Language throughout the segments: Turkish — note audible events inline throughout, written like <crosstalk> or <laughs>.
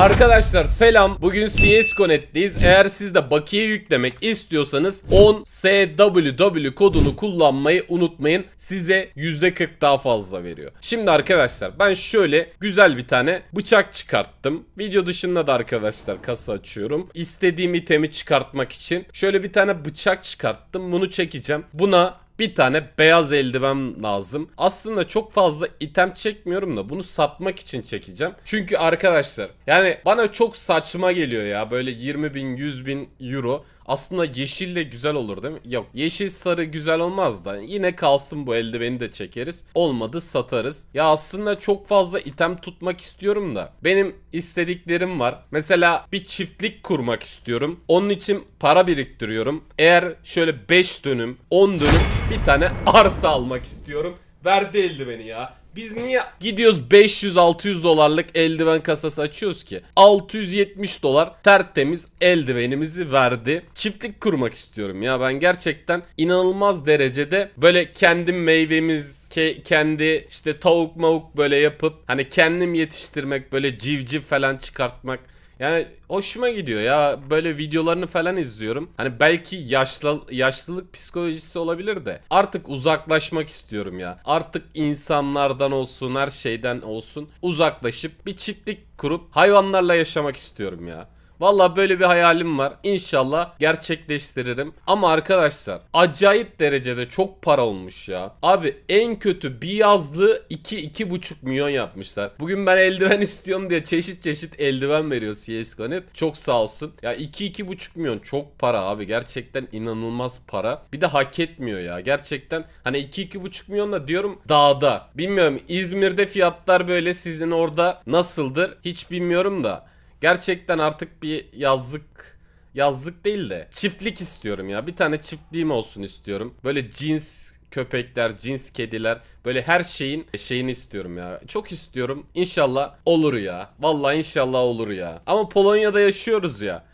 Arkadaşlar selam. Bugün CS Connect'teyiz. Eğer siz de bakiye yüklemek istiyorsanız 10SWW kodunu kullanmayı unutmayın. Size %40 daha fazla veriyor. Şimdi arkadaşlar ben şöyle güzel bir tane bıçak çıkarttım. Video dışında da arkadaşlar kasa açıyorum. İstediğim itemi çıkartmak için şöyle bir tane bıçak çıkarttım. Bunu çekeceğim. Buna bir tane beyaz eldiven lazım. Aslında çok fazla item çekmiyorum da bunu satmak için çekeceğim. Çünkü arkadaşlar yani bana çok saçma geliyor ya böyle 20 bin 100 bin euro. Aslında yeşil de güzel olur değil mi? Yok yeşil sarı güzel olmaz da yine kalsın bu eldiveni de çekeriz. Olmadı satarız. Ya aslında çok fazla item tutmak istiyorum da. Benim istediklerim var. Mesela bir çiftlik kurmak istiyorum. Onun için para biriktiriyorum. Eğer şöyle 5 dönüm, 10 dönüm bir tane arsa almak istiyorum. Verdi eldiveni ya. Biz niye gidiyoruz 500-600 dolarlık eldiven kasası açıyoruz ki? 670 dolar tertemiz eldivenimizi verdi. Çiftlik kurmak istiyorum ya ben gerçekten inanılmaz derecede böyle kendim meyvemiz ke kendi işte tavuk mavuk böyle yapıp hani kendim yetiştirmek böyle civciv falan çıkartmak yani hoşuma gidiyor ya böyle videolarını falan izliyorum. Hani belki yaşlı, yaşlılık psikolojisi olabilir de artık uzaklaşmak istiyorum ya. Artık insanlardan olsun her şeyden olsun uzaklaşıp bir çiftlik kurup hayvanlarla yaşamak istiyorum ya. Valla böyle bir hayalim var. İnşallah gerçekleştiririm. Ama arkadaşlar acayip derecede çok para olmuş ya. Abi en kötü bir yazlığı 2-2,5 milyon yapmışlar. Bugün ben eldiven <laughs> istiyorum diye çeşit çeşit eldiven veriyor CSGO.net. Çok sağ olsun. Ya 2-2,5 milyon çok para abi. Gerçekten inanılmaz para. Bir de hak etmiyor ya. Gerçekten hani 2-2,5 milyonla diyorum dağda. Bilmiyorum İzmir'de fiyatlar böyle sizin orada nasıldır hiç bilmiyorum da. Gerçekten artık bir yazlık yazlık değil de çiftlik istiyorum ya. Bir tane çiftliğim olsun istiyorum. Böyle cins köpekler, cins kediler böyle her şeyin şeyini istiyorum ya. Çok istiyorum. İnşallah olur ya. Vallahi inşallah olur ya. Ama Polonya'da yaşıyoruz ya.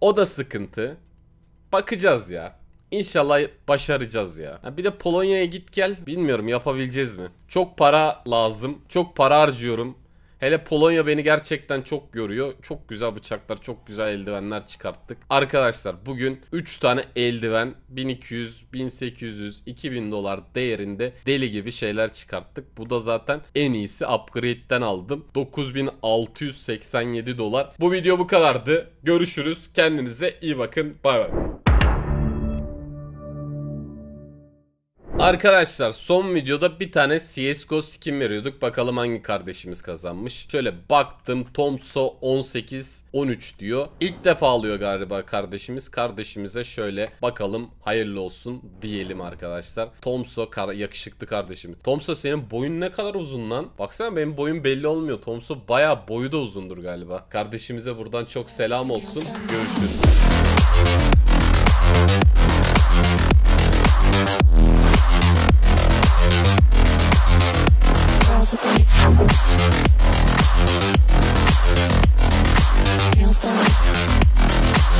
O da sıkıntı. Bakacağız ya. İnşallah başaracağız ya. ya bir de Polonya'ya git gel. Bilmiyorum yapabileceğiz mi? Çok para lazım. Çok para harcıyorum. Hele Polonya beni gerçekten çok görüyor. Çok güzel bıçaklar, çok güzel eldivenler çıkarttık. Arkadaşlar bugün 3 tane eldiven 1200, 1800, 2000 dolar değerinde deli gibi şeyler çıkarttık. Bu da zaten en iyisi upgrade'den aldım. 9687 dolar. Bu video bu kadardı. Görüşürüz. Kendinize iyi bakın. Bay bay. Arkadaşlar son videoda bir tane CSGO skin veriyorduk. Bakalım hangi kardeşimiz kazanmış. Şöyle baktım Tomso 18 13 diyor. İlk defa alıyor galiba kardeşimiz. Kardeşimize şöyle bakalım hayırlı olsun diyelim arkadaşlar. Tomso kar yakışıklı kardeşim. Tomso senin boyun ne kadar uzun lan? Baksana benim boyum belli olmuyor. Tomso baya boyu da uzundur galiba. Kardeşimize buradan çok selam olsun. Görüşürüz. Thank you.